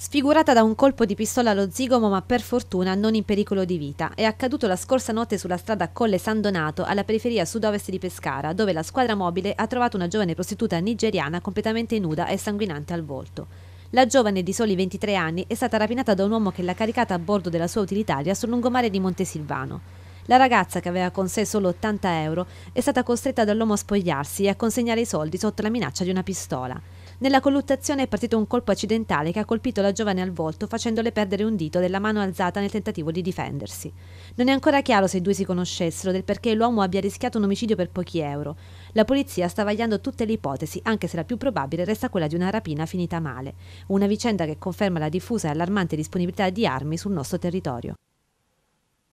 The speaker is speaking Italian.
sfigurata da un colpo di pistola allo zigomo ma per fortuna non in pericolo di vita. È accaduto la scorsa notte sulla strada Colle San Donato alla periferia sud-ovest di Pescara, dove la squadra mobile ha trovato una giovane prostituta nigeriana completamente nuda e sanguinante al volto. La giovane di soli 23 anni è stata rapinata da un uomo che l'ha caricata a bordo della sua utilitaria sul lungomare di Montesilvano. La ragazza, che aveva con sé solo 80 euro, è stata costretta dall'uomo a spogliarsi e a consegnare i soldi sotto la minaccia di una pistola. Nella colluttazione è partito un colpo accidentale che ha colpito la giovane al volto facendole perdere un dito della mano alzata nel tentativo di difendersi. Non è ancora chiaro se i due si conoscessero del perché l'uomo abbia rischiato un omicidio per pochi euro. La polizia sta vagliando tutte le ipotesi, anche se la più probabile resta quella di una rapina finita male. Una vicenda che conferma la diffusa e allarmante disponibilità di armi sul nostro territorio.